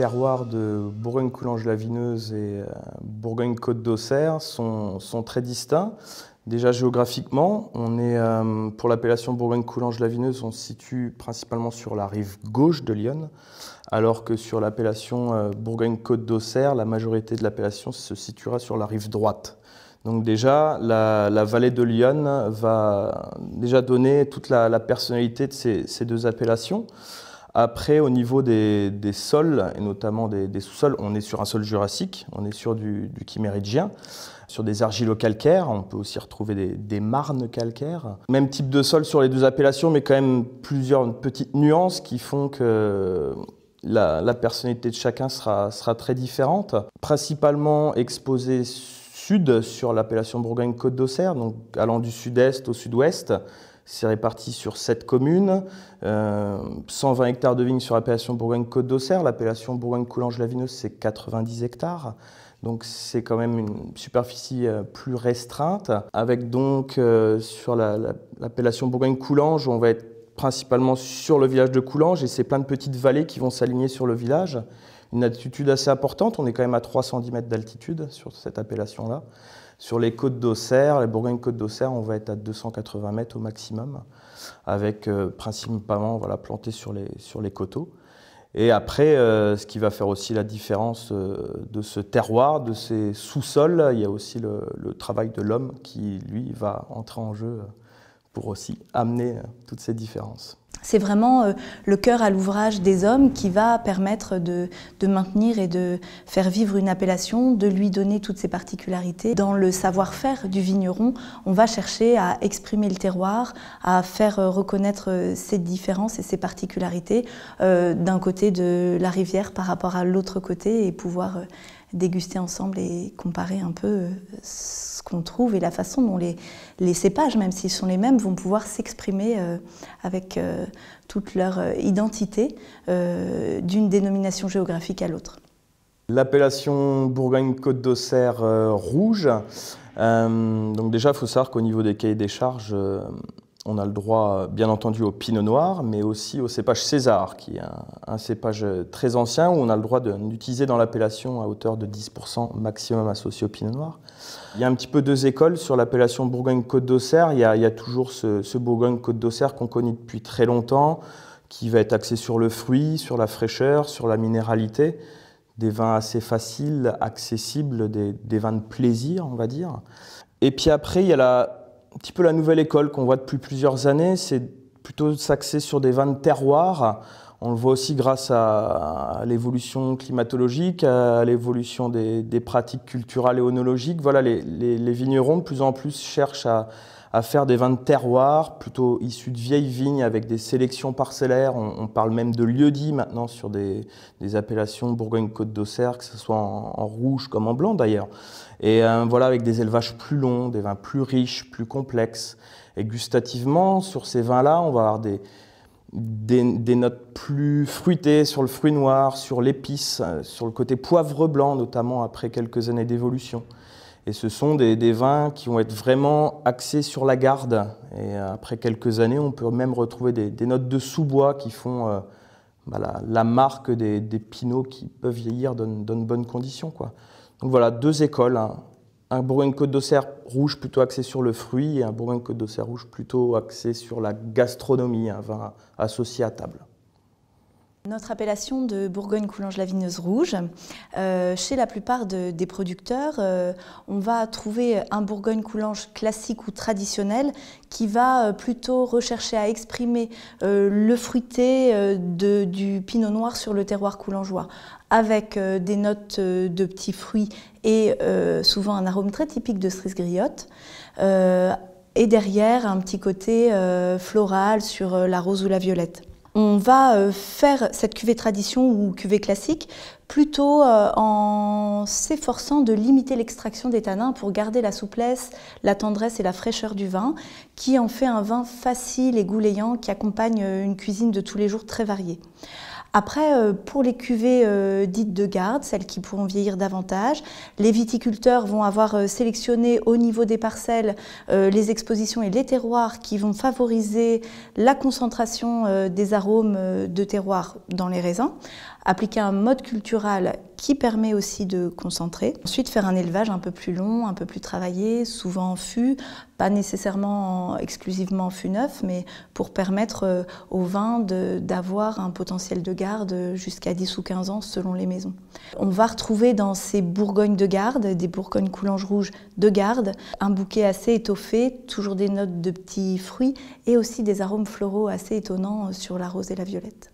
terroirs de bourgogne coulanges lavineuse et euh, Bourgogne-Côte d'Auxerre sont, très distincts. Déjà géographiquement, on est, euh, pour l'appellation bourgogne coulanges lavineuse on se situe principalement sur la rive gauche de Lyon, alors que sur l'appellation euh, Bourgogne-Côte d'Auxerre, la majorité de l'appellation se situera sur la rive droite. Donc déjà, la, vallée de Lyon va déjà donner toute la, personnalité de ces deux appellations. Après, au niveau des, sols, et notamment des, sous-sols, on est sur un sol jurassique, on est sur du, du chiméridgien, sur des argilo-calcaires, on peut aussi retrouver des, marnes calcaires. Même type de sol sur les deux appellations, mais quand même plusieurs petites nuances qui font que la, personnalité de chacun sera, sera très différente. Principalement exposé sud, sur l'appellation Bourgogne-Côte d'Auxerre, donc allant du sud-est au sud-ouest, c'est réparti sur 7 communes, 120 euh, hectares de vignes sur l'appellation Bourgogne-Côte d'Auxerre. L'appellation Bourgogne-Coulanges-Lavineuse, c'est 90 hectares. Donc c'est quand même une superficie euh, plus restreinte, avec donc euh, sur l'appellation Bourgogne-Coulanges, on va être principalement sur le village de Coulanges et c'est plein de petites vallées qui vont s'aligner sur le village. Une altitude assez importante, on est quand même à 310 mètres d'altitude sur cette appellation-là. Sur les côtes d'Auxerre, les Bourgogne-Côtes d'Auxerre, on va être à 280 mètres au maximum, avec euh, principalement voilà, planté sur les, sur les coteaux. Et après, euh, ce qui va faire aussi la différence euh, de ce terroir, de ces sous-sols, il y a aussi le, le travail de l'homme qui, lui, va entrer en jeu pour aussi amener euh, toutes ces différences. C'est vraiment euh, le cœur à l'ouvrage des hommes qui va permettre de, maintenir et de faire vivre une appellation, de lui donner toutes ses particularités. Dans le savoir-faire du vigneron, on va chercher à exprimer le terroir, à faire euh, reconnaître ses différences et ses particularités d'un côté de la rivière par rapport à l'autre côté et pouvoir déguster ensemble et comparer un peu euh, ce qu'on trouve et la façon dont les, cépages, même s'ils sont les mêmes, vont pouvoir s'exprimer euh, avec euh, toute leur identité d'une dénomination géographique à l'autre. L'appellation Bourgogne-Côte d'Auxerre rouge, donc déjà il faut savoir qu'au niveau des cahiers des charges, on a le droit, bien entendu, au pinot noir, mais aussi au cépage César, qui est un, cépage très ancien, où on a le droit de l'utiliser dans l'appellation à hauteur de 10% maximum associé au pinot noir. Il y a un petit peu deux écoles sur l'appellation Bourgogne-Côte d'Auxerre. Il, y a toujours ce, Bourgogne-Côte d'Auxerre qu'on connaît depuis très longtemps, qui va être axé sur le fruit, sur la fraîcheur, sur la minéralité, des vins assez faciles, accessibles, des, des vins de plaisir, on va dire. Et puis après, il y a la un petit peu la nouvelle école qu'on voit depuis plusieurs années, c'est plutôt s'axer sur des vins de terroir. On le voit aussi grâce à, l'évolution climatologique, à l'évolution des, pratiques culturelles et onologiques. Voilà, les, vignerons de plus en plus cherchent à, faire des vins de terroir, plutôt issus de vieilles vignes avec des sélections parcellaires. On, parle même de lieux-dits maintenant sur des, appellations Bourgogne-Côte d'Auxerre, que ce soit en, rouge comme en blanc d'ailleurs. Et euh, voilà, avec des élevages plus longs, des vins plus riches, plus complexes. Et gustativement, sur ces vins-là, on va avoir des des, notes plus fruitées sur le fruit noir, sur l'épice, euh, sur le côté poivre blanc, notamment après quelques années d'évolution. Et ce sont des, vins qui vont être vraiment axés sur la garde. Et euh, après quelques années, on peut même retrouver des, notes de sous-bois qui font euh, bah, la, marque des, pinots qui peuvent vieillir dans, de bonnes conditions. Donc voilà, deux écoles. Hein un Bourgogne-Côte d'Auxerre rouge plutôt axé sur le fruit et un Bourgogne-Côte d'Auxerre rouge plutôt axé sur la gastronomie, un vin associé à table. Notre appellation de Bourgogne-Coulanges-Lavineuse Rouge, euh, chez la plupart des producteurs, euh, on va trouver un Bourgogne-Coulanges classique ou traditionnel qui va euh, plutôt rechercher à exprimer le fruité du pinot noir sur le terroir coulangeois, avec des notes de petits fruits et souvent un arôme très typique de cerise griotte et derrière un petit côté floral sur la rose ou la violette on va euh, faire cette cuvée tradition ou cuvée classique plutôt euh, en s'efforçant de limiter l'extraction des tanins pour garder la souplesse, la tendresse et la fraîcheur du vin, qui en fait un vin facile et gouléant qui accompagne euh, une cuisine de tous les jours très variée. Après, euh, pour les cuvées euh, dites de garde, celles qui pourront vieillir davantage, les viticulteurs vont avoir euh, sélectionné au niveau des parcelles les expositions et les terroirs qui vont favoriser la concentration des arômes de terroir dans les raisins, appliquer un mode cultural qui permet aussi de concentrer. Ensuite, faire un élevage un peu plus long, un peu plus travaillé, souvent en fût, pas nécessairement exclusivement en fût neuf, mais pour permettre au vin d'avoir un potentiel de garde jusqu'à 10 ou 15 ans selon les maisons. On va retrouver dans ces bourgognes de garde, des bourgognes coulanges rouges de garde, un bouquet assez étoffé, toujours des notes de petits fruits et aussi des arômes floraux assez étonnants sur la rose et la violette.